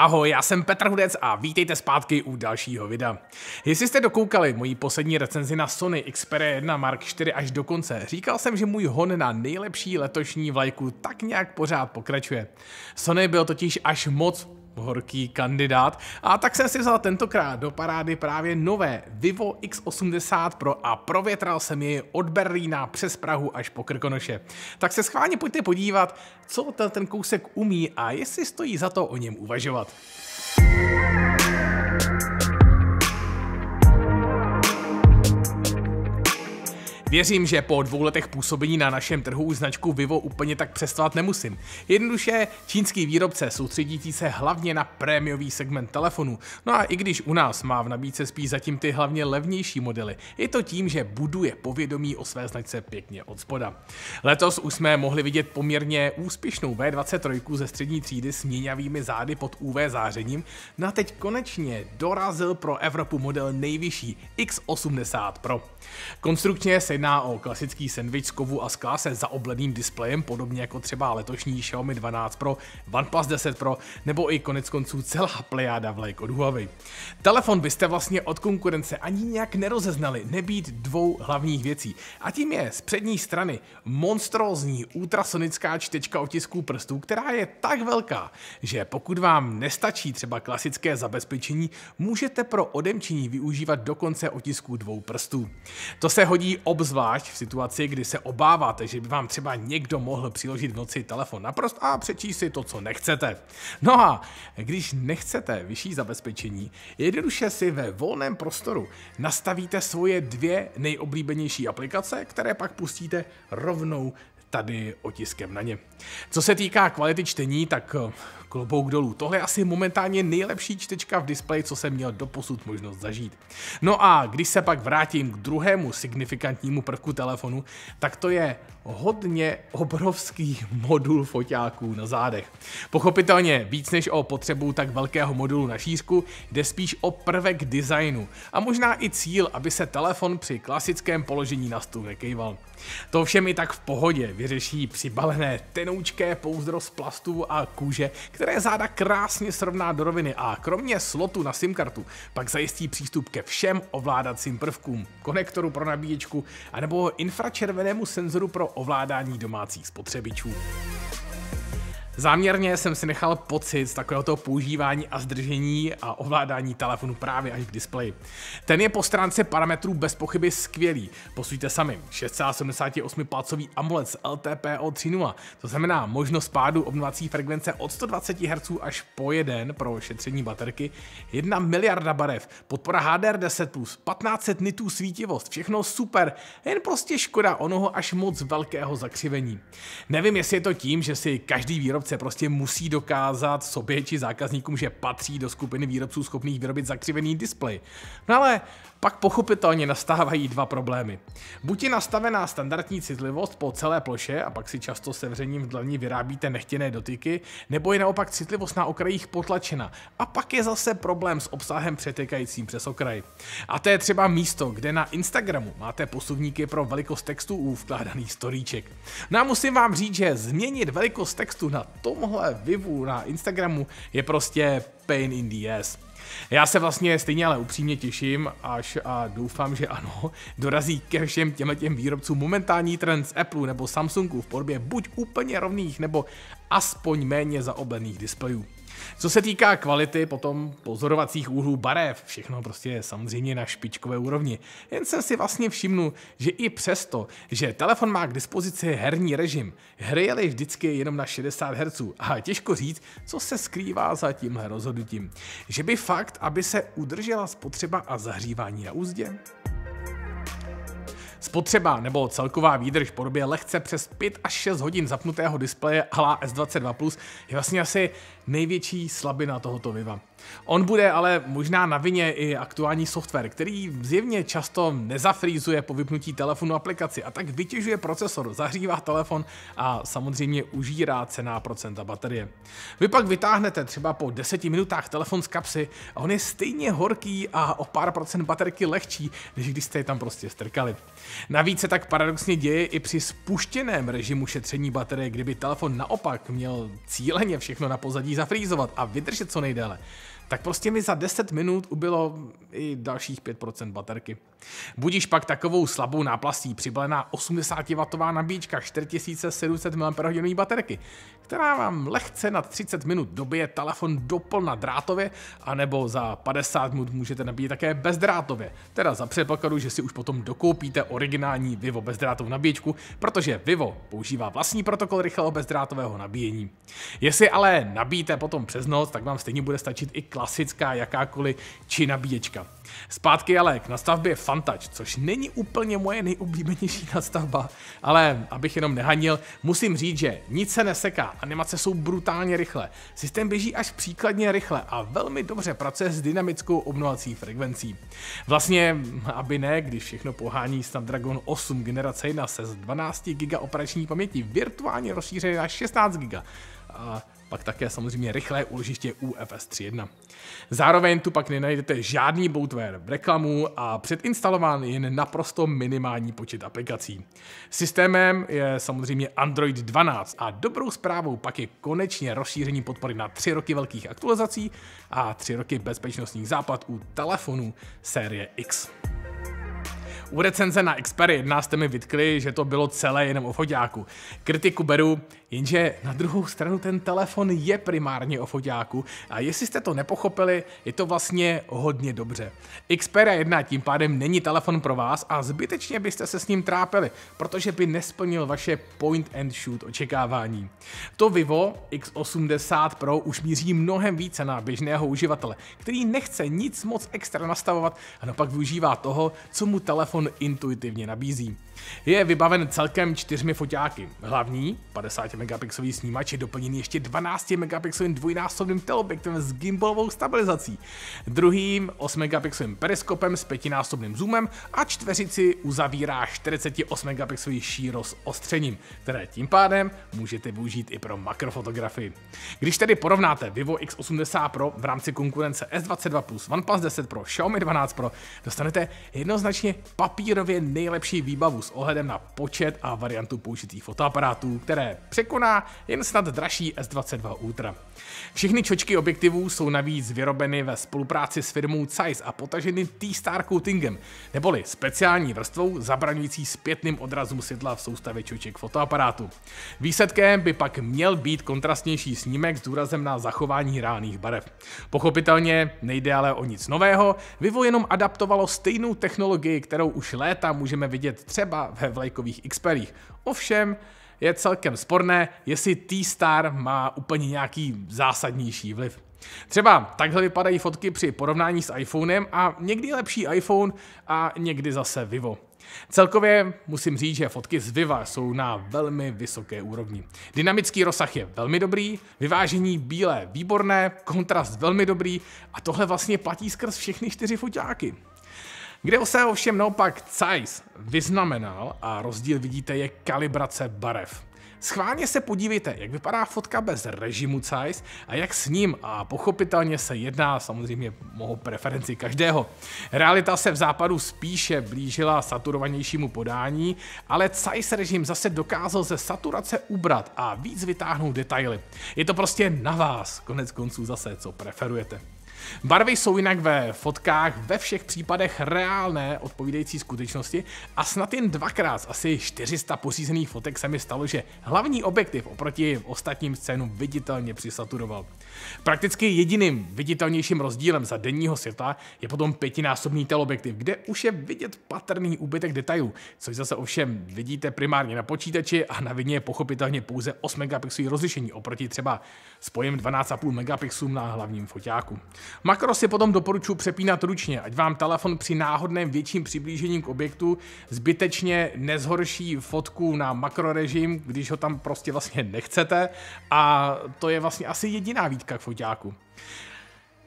Ahoj, já jsem Petr Hudec a vítejte zpátky u dalšího videa. Jestli jste dokoukali moji poslední recenzi na Sony Xperia 1 Mark 4 až do konce, říkal jsem, že můj hon na nejlepší letošní vlajku tak nějak pořád pokračuje. Sony byl totiž až moc horký kandidát. A tak jsem si vzal tentokrát do parády právě nové Vivo X80 Pro a provětral jsem je od Berlína přes Prahu až po Krkonoše. Tak se schválně pojďte podívat, co ten, ten kousek umí a jestli stojí za to o něm uvažovat. Thank you Věřím, že po dvou letech působení na našem trhu už značku Vivo úplně tak přestovat nemusím. Jednoduše, čínský výrobce soustředící se hlavně na prémiový segment telefonů. No a i když u nás má v nabídce spíš zatím ty hlavně levnější modely, je to tím, že buduje povědomí o své značce pěkně od spoda. Letos už jsme mohli vidět poměrně úspěšnou V23 ze střední třídy s měňavými zády pod UV zářením, no a teď konečně dorazil pro Evropu model nejvyšší X80 Pro. Konstrukčně se jedná o klasický sandwich z kovu a skla se zaobleným displejem, podobně jako třeba letošní Xiaomi 12 Pro, OnePlus 10 Pro nebo i konec konců celá plejáda vlajek od Huawei. Telefon byste vlastně od konkurence ani nějak nerozeznali, nebýt dvou hlavních věcí. A tím je z přední strany monstrózní ultrasonická čtečka otisků prstů, která je tak velká, že pokud vám nestačí třeba klasické zabezpečení, můžete pro odemčení využívat dokonce otisků dvou prstů. To se hodí obzvlášť zvlášť v situaci, kdy se obáváte, že by vám třeba někdo mohl přiložit v noci telefon naprost a přečíst si to, co nechcete. No a když nechcete vyšší zabezpečení, jednoduše si ve volném prostoru nastavíte svoje dvě nejoblíbenější aplikace, které pak pustíte rovnou tady otiskem na ně. Co se týká kvality čtení, tak eh, klobouk dolů. Tohle je asi momentálně nejlepší čtečka v displeji, co jsem měl doposud možnost zažít. No a když se pak vrátím k druhému signifikantnímu prvku telefonu, tak to je hodně obrovský modul foťáků na zádech. Pochopitelně víc než o potřebu tak velkého modulu na šířku, jde spíš o prvek designu a možná i cíl, aby se telefon při klasickém položení na stůl nekejval. To všem i tak v pohodě, vyřeší přibalené tenoučké pouzdro z plastu a kůže, které záda krásně srovná do roviny a kromě slotu na SIM kartu pak zajistí přístup ke všem ovládacím prvkům, konektoru pro nabíječku anebo infračervenému senzoru pro ovládání domácích spotřebičů. Záměrně jsem si nechal pocit z takového toho používání a zdržení a ovládání telefonu právě až k displeji. Ten je po stránce parametrů bez pochyby skvělý. Posuďte sami. 678 palcový AMOLED s LTPO 3.0, to znamená možnost pádu obnovací frekvence od 120 Hz až po 1 pro šetření baterky, 1 miliarda barev, podpora HDR 10+, 1500 nitů svítivost, všechno super, jen prostě škoda onoho až moc velkého zakřivení. Nevím, jestli je to tím, že si každý výrobce výrobce prostě musí dokázat sobě či zákazníkům, že patří do skupiny výrobců schopných vyrobit zakřivený displej. No ale pak pochopitelně nastávají dva problémy. Buď je nastavená standardní citlivost po celé ploše a pak si často sevřením v dlaní vyrábíte nechtěné dotyky, nebo je naopak citlivost na okrajích potlačena a pak je zase problém s obsahem přetékajícím přes okraj. A to je třeba místo, kde na Instagramu máte posuvníky pro velikost textu u vkládaných storíček. No a musím vám říct, že změnit velikost textu na tomhle vivu na Instagramu je prostě pain in the ass. Já se vlastně stejně ale upřímně těším, až a doufám, že ano, dorazí ke všem těm těm výrobcům momentální trend z Apple nebo Samsungu v podobě buď úplně rovných nebo aspoň méně zaoblených displejů. Co se týká kvality, potom pozorovacích úhlů barev, všechno prostě je samozřejmě na špičkové úrovni. Jen jsem si vlastně všimnu, že i přesto, že telefon má k dispozici herní režim, hry jeli vždycky jenom na 60 Hz a těžko říct, co se skrývá za tímhle rozhodnutím. Že by fakt, aby se udržela spotřeba a zahřívání na úzdě? Spotřeba nebo celková výdrž v podobě lehce přes 5 až 6 hodin zapnutého displeje ala S22 Plus je vlastně asi největší slabina tohoto Viva. On bude ale možná na vině i aktuální software, který zjevně často nezafrýzuje po vypnutí telefonu aplikaci a tak vytěžuje procesor, zahřívá telefon a samozřejmě užírá cená procenta baterie. Vy pak vytáhnete třeba po 10 minutách telefon z kapsy a on je stejně horký a o pár procent baterky lehčí, než když jste je tam prostě strkali. Navíc se tak paradoxně děje i při spuštěném režimu šetření baterie, kdyby telefon naopak měl cíleně všechno na pozadí zafrízovat a vydržet co nejdéle tak prostě mi za 10 minut ubylo i dalších 5% baterky. Budíš pak takovou slabou náplastí přibalená 80W nabíčka 4700 mAh baterky, která vám lehce na 30 minut dobije telefon doplna drátově, anebo za 50 minut můžete nabíjet také bezdrátově, teda za předpokladu, že si už potom dokoupíte originální Vivo bezdrátovou nabíječku, protože Vivo používá vlastní protokol rychlého bezdrátového nabíjení. Jestli ale nabíjíte potom přes noc, tak vám stejně bude stačit i klasická jakákoliv či nabíječka. Zpátky ale k nastavbě Fantač, což není úplně moje nejoblíbenější nastavba, ale abych jenom nehanil, musím říct, že nic se neseká, animace jsou brutálně rychle, systém běží až příkladně rychle a velmi dobře pracuje s dynamickou obnovací frekvencí. Vlastně, aby ne, když všechno pohání Snapdragon 8 generace 1 se z 12 GB operační paměti virtuálně rozšířené na 16 GB. A pak také samozřejmě rychlé úložiště UFS 3.1. Zároveň tu pak nenajdete žádný bootware, reklamu a předinstalován jen naprosto minimální počet aplikací. Systémem je samozřejmě Android 12 a dobrou zprávou pak je konečně rozšíření podpory na 3 roky velkých aktualizací a 3 roky bezpečnostních západ u telefonů série X. U recenze na Xperia 1 jste mi vytkli, že to bylo celé jenom o foťáku. Kritiku beru, jenže na druhou stranu ten telefon je primárně o foťáku a jestli jste to nepochopili, je to vlastně hodně dobře. Xperia 1 tím pádem není telefon pro vás a zbytečně byste se s ním trápili, protože by nesplnil vaše point and shoot očekávání. To Vivo X80 Pro už míří mnohem více na běžného uživatele, který nechce nic moc extra nastavovat a pak využívá toho, co mu telefon telefon intuitivně nabízí. Je vybaven celkem čtyřmi foťáky. Hlavní, 50 megapixelový snímač je doplněný ještě 12 megapixelovým dvojnásobným teleobjektivem s gimbalovou stabilizací, druhým 8 megapixelovým periskopem s pětinásobným zoomem a čtveřici uzavírá 48 megapixelový šíro s ostřením, které tím pádem můžete využít i pro makrofotografii. Když tedy porovnáte Vivo X80 Pro v rámci konkurence S22 plus OnePlus 10 Pro, Xiaomi 12 Pro, dostanete jednoznačně papírově nejlepší výbavu s ohledem na počet a variantu použitých fotoaparátů, které překoná jen snad dražší S22 Ultra. Všechny čočky objektivů jsou navíc vyrobeny ve spolupráci s firmou Zeiss a potaženy T-Star coatingem, neboli speciální vrstvou zabraňující zpětným odrazům světla v soustavě čoček fotoaparátu. Výsledkem by pak měl být kontrastnější snímek s důrazem na zachování reálných barev. Pochopitelně nejde ale o nic nového, Vivo jenom adaptovalo stejnou technologii, kterou už léta můžeme vidět třeba ve vlajkových Xperích. Ovšem, je celkem sporné, jestli T-Star má úplně nějaký zásadnější vliv. Třeba takhle vypadají fotky při porovnání s iPhonem a někdy lepší iPhone a někdy zase Vivo. Celkově musím říct, že fotky z Viva jsou na velmi vysoké úrovni. Dynamický rozsah je velmi dobrý, vyvážení bílé výborné, kontrast velmi dobrý a tohle vlastně platí skrz všechny čtyři foťáky. Kde se ovšem naopak Zeiss vyznamenal a rozdíl vidíte je kalibrace barev. Schválně se podívejte, jak vypadá fotka bez režimu Zeiss a jak s ním a pochopitelně se jedná samozřejmě o preferenci každého. Realita se v západu spíše blížila saturovanějšímu podání, ale Zeiss režim zase dokázal ze saturace ubrat a víc vytáhnout detaily. Je to prostě na vás, konec konců zase, co preferujete. Barvy jsou jinak ve fotkách ve všech případech reálné odpovídající skutečnosti a snad jen dvakrát z asi 400 pořízených fotek se mi stalo, že hlavní objektiv oproti ostatním scénům viditelně přisaturoval. Prakticky jediným viditelnějším rozdílem za denního světla je potom pětinásobný teleobjektiv, kde už je vidět patrný úbytek detailů, což zase ovšem vidíte primárně na počítači a na vině je pochopitelně pouze 8 megapixelový rozlišení oproti třeba spojem 12,5 megapixelů na hlavním foťáku. Makro si potom doporučuji přepínat ručně, ať vám telefon při náhodném větším přiblížení k objektu zbytečně nezhorší fotku na makrorežim, když ho tam prostě vlastně nechcete a to je vlastně asi jediná výtka k foťáku.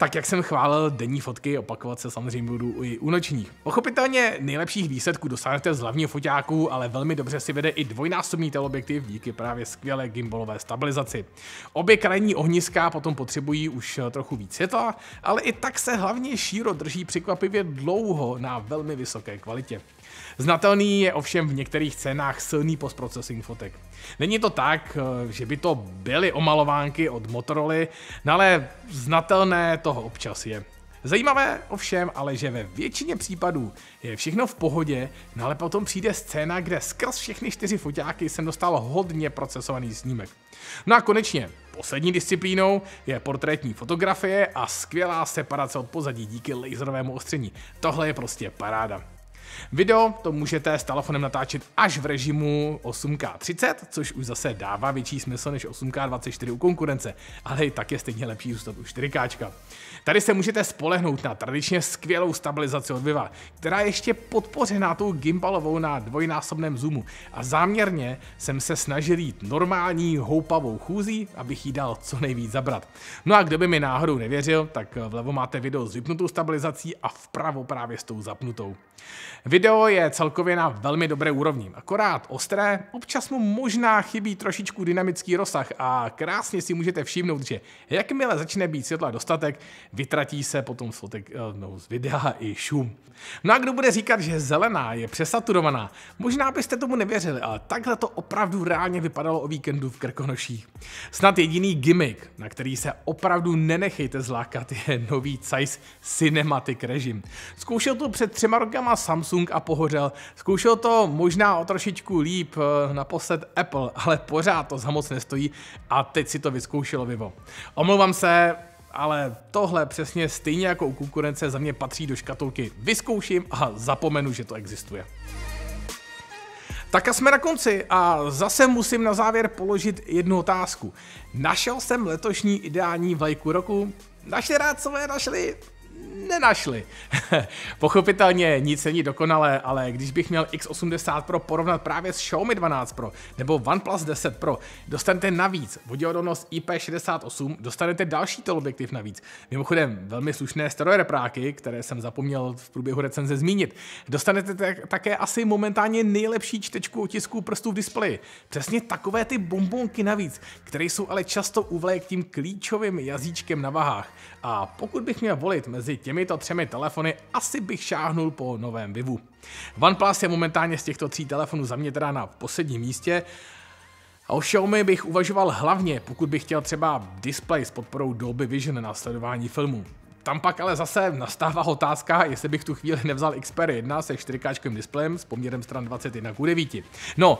Tak jak jsem chválil denní fotky, opakovat se samozřejmě budu i u nočních. Pochopitelně nejlepších výsledků dosáhnete z hlavního foťáku, ale velmi dobře si vede i dvojnásobný teleobjektiv díky právě skvělé gimbalové stabilizaci. Obě krajní ohniska potom potřebují už trochu víc světla, ale i tak se hlavně šíro drží překvapivě dlouho na velmi vysoké kvalitě. Znatelný je ovšem v některých cenách silný postprocesing fotek. Není to tak, eh, že by to byly omalovánky od Motorola, ale znatelné toho občas je. Zajímavé ovšem ale, že ve většině případů je všechno v pohodě, no ale potom přijde scéna, kde skrz všechny čtyři foťáky jsem dostal hodně procesovaný snímek. No a konečně, poslední disciplínou je portrétní fotografie a skvělá separace od pozadí díky laserovému ostření. Tohle je prostě paráda. Video to můžete s telefonem natáčet až v režimu 8K30, což už zase dává větší smysl než 8K24 u konkurence, ale i tak je stejně lepší zůstat u 4K. Tady se můžete spolehnout na tradičně skvělou stabilizaci od Viva, která je ještě podpořená tou gimbalovou na dvojnásobném zoomu a záměrně jsem se snažil jít normální houpavou chůzí, abych jí dal co nejvíc zabrat. No a kdo by mi náhodou nevěřil, tak vlevo máte video s vypnutou stabilizací a vpravo právě s tou zapnutou. Video je celkově na velmi dobré úrovni, akorát ostré, občas mu možná chybí trošičku dynamický rozsah a krásně si můžete všimnout, že jakmile začne být světla dostatek, vytratí se potom slotek eh, no, z videa i šum. No a kdo bude říkat, že zelená je přesaturovaná, možná byste tomu nevěřili, ale takhle to opravdu reálně vypadalo o víkendu v Krkonoších. Snad jediný gimmick, na který se opravdu nenechejte zlákat, je nový Zeiss Cinematic režim. Zkoušel to před třema rokama Samsung Samsung a pohořel. Zkoušel to možná o trošičku líp eh, naposled Apple, ale pořád to za moc nestojí a teď si to vyzkoušelo Vivo. Omlouvám se, ale tohle přesně stejně jako u konkurence za mě patří do škatulky. Vyzkouším a zapomenu, že to existuje. Tak a jsme na konci a zase musím na závěr položit jednu otázku. Našel jsem letošní ideální vlajku roku? Naše rádcové našli! nenašli. Pochopitelně nic není dokonalé, ale když bych měl X80 Pro porovnat právě s Xiaomi 12 Pro nebo OnePlus 10 Pro, dostanete navíc voděodolnost IP68, dostanete další teleobjektiv navíc. Mimochodem, velmi slušné stereorepráky, které jsem zapomněl v průběhu recenze zmínit. Dostanete také asi momentálně nejlepší čtečku otisků prstů v displeji. Přesně takové ty bombonky navíc, které jsou ale často uvlé tím klíčovým jazyčkem na vahách. A pokud bych měl volit mezi těmi těmito třemi telefony asi bych šáhnul po novém Vivu. OnePlus je momentálně z těchto tří telefonů za mě teda na posledním místě, a o Xiaomi bych uvažoval hlavně, pokud bych chtěl třeba display s podporou Dolby Vision na sledování filmů. Tam pak ale zase nastává otázka, jestli bych tu chvíli nevzal Xperia 1 se 4K displejem s poměrem stran 21 k 9. No,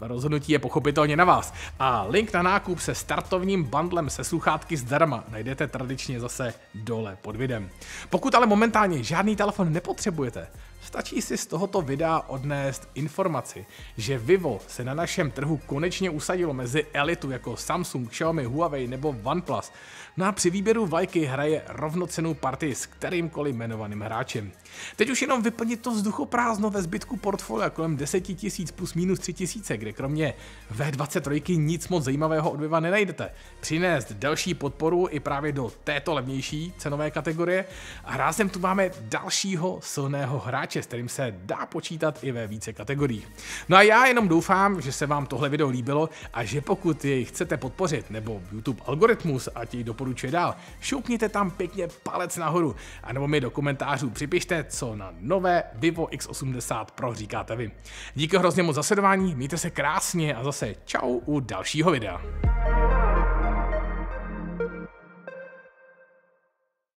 Rozhodnutí je pochopitelně na vás. A link na nákup se startovním bandlem se sluchátky zdarma najdete tradičně zase dole pod videem. Pokud ale momentálně žádný telefon nepotřebujete, Stačí si z tohoto videa odnést informaci, že Vivo se na našem trhu konečně usadilo mezi elitu jako Samsung, Xiaomi, Huawei nebo OnePlus. No a při výběru vlajky hraje rovnocenou partii s kterýmkoliv jmenovaným hráčem. Teď už jenom vyplnit to vzduchoprázdno ve zbytku portfolia kolem 10 000 plus minus 3 000, kde kromě V23 nic moc zajímavého odbyva nenajdete. Přinést další podporu i právě do této levnější cenové kategorie a rázem tu máme dalšího silného hráče hráče, s kterým se dá počítat i ve více kategoriích. No a já jenom doufám, že se vám tohle video líbilo a že pokud jej chcete podpořit, nebo YouTube algoritmus, a ti doporučuje dál, šoupněte tam pěkně palec nahoru, a nebo mi do komentářů připište, co na nové Vivo X80 Pro říkáte vy. Díky hrozně moc za sledování, mějte se krásně a zase čau u dalšího videa.